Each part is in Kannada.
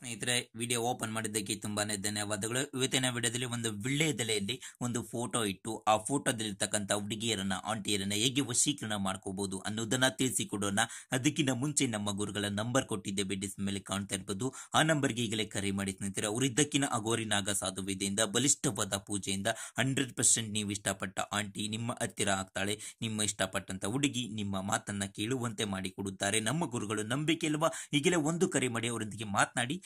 ಸ್ನೇಹಿತರೆ ವಿಡಿಯೋ ಓಪನ್ ಮಾಡಿದ್ದಕ್ಕೆ ತುಂಬಾನೇ ಧನ್ಯವಾದಗಳು ಇವತ್ತಿನ ವಿಡಿಯೋದಲ್ಲಿ ಒಂದು ವಿಳ್ಳೆದೆಲೆಯಲ್ಲಿ ಒಂದು ಫೋಟೋ ಇಟ್ಟು ಆ ಫೋಟೋದಲ್ಲಿರ್ತಕ್ಕಂಥ ಹುಡುಗಿಯರನ್ನ ಆಂಟಿಯರನ್ನ ಹೇಗೆ ವಶೀಕರಣ ಮಾಡ್ಕೋಬಹುದು ಅನ್ನೋದನ್ನ ತಿಳಿಸಿಕೊಡೋಣ ಅದಕ್ಕಿಂತ ಮುಂಚೆ ನಮ್ಮ ಗುರುಗಳ ನಂಬರ್ ಕೊಟ್ಟಿದ್ದೆ ಬಿಡಿಸ್ ಮೇಲೆ ಕಾಣ್ತಾ ಇರ್ಬೋದು ಆ ನಂಬರ್ಗೆ ಈಗಲೇ ಕರೆ ಮಾಡಿ ಸ್ನೇಹಿತರೆ ಅವರಿದ್ದಕ್ಕಿನ ಅಗೋರಿ ನಾಗ ಸಾಧು ಬಲಿಷ್ಠವಾದ ಪೂಜೆಯಿಂದ ಹಂಡ್ರೆಡ್ ಪರ್ಸೆಂಟ್ ನೀವು ಇಷ್ಟಪಟ್ಟ ಆಂಟಿ ನಿಮ್ಮ ಹತ್ತಿರ ಆಗ್ತಾಳೆ ನಿಮ್ಮ ಇಷ್ಟಪಟ್ಟಂತ ಹುಡುಗಿ ನಿಮ್ಮ ಮಾತನ್ನ ಕೇಳುವಂತೆ ಮಾಡಿಕೊಡುತ್ತಾರೆ ನಮ್ಮ ಗುರುಗಳು ನಂಬಿಕೆ ಅಲ್ವಾ ಈಗಲೇ ಒಂದು ಕರೆ ಮಾಡಿ ಅವರೊಂದಿಗೆ ಮಾತನಾಡಿ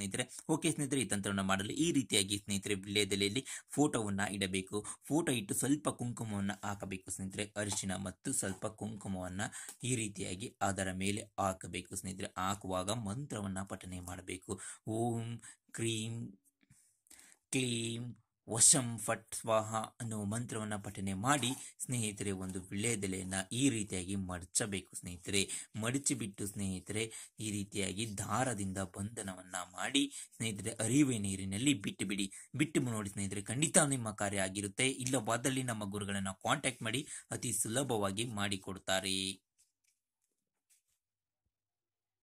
ಸ್ನೇಹಿತರೆ ಓಕೆ ಸ್ನೇಹಿತರೆ ಈ ತಂತ್ರವನ್ನು ಮಾಡಲು ಈ ರೀತಿಯಾಗಿ ಸ್ನೇಹಿತರೆ ವಿಳ್ಯದಲೆಯಲ್ಲಿ ಫೋಟೋವನ್ನು ಇಡಬೇಕು ಫೋಟೋ ಇಟ್ಟು ಸ್ವಲ್ಪ ಕುಂಕುಮವನ್ನು ಹಾಕಬೇಕು ಸ್ನೇಹಿತರೆ ಅರಿಶಿನ ಮತ್ತು ಸ್ವಲ್ಪ ಕುಂಕುಮವನ್ನು ಈ ರೀತಿಯಾಗಿ ಅದರ ಮೇಲೆ ಹಾಕಬೇಕು ಸ್ನೇಹಿತರೆ ಹಾಕುವಾಗ ಮಂತ್ರವನ್ನು ಪಠನೆ ಮಾಡಬೇಕು ಓಂ ಕ್ರೀಂ ಕ್ಲೀಂ ವಶಂ ಫಟ್ ಸ್ವಾಹ ಅನ್ನುವ ಮಂತ್ರವನ್ನು ಪಠನೆ ಮಾಡಿ ಸ್ನೇಹಿತರೆ ಒಂದು ವಿಳ್ಯದೆಲೆಯನ್ನು ಈ ರೀತಿಯಾಗಿ ಮಡಚಬೇಕು ಸ್ನೇಹಿತರೆ ಮಡಚಿಬಿಟ್ಟು ಸ್ನೇಹಿತರೆ ಈ ರೀತಿಯಾಗಿ ದಾರದಿಂದ ಬಂಧನವನ್ನು ಮಾಡಿ ಸ್ನೇಹಿತರೆ ಅರಿವೆ ನೀರಿನಲ್ಲಿ ಬಿಟ್ಟು ಬಿಡಿ ಬಿಟ್ಟು ನೋಡಿ ಸ್ನೇಹಿತರೆ ಖಂಡಿತ ನಿಮ್ಮ ಕಾರ್ಯ ಆಗಿರುತ್ತೆ ಇಲ್ಲವಾದಲ್ಲಿ ನಮ್ಮ ಗುರುಗಳನ್ನು ಕಾಂಟ್ಯಾಕ್ಟ್ ಮಾಡಿ ಅತಿ ಸುಲಭವಾಗಿ ಮಾಡಿಕೊಡ್ತಾರೆ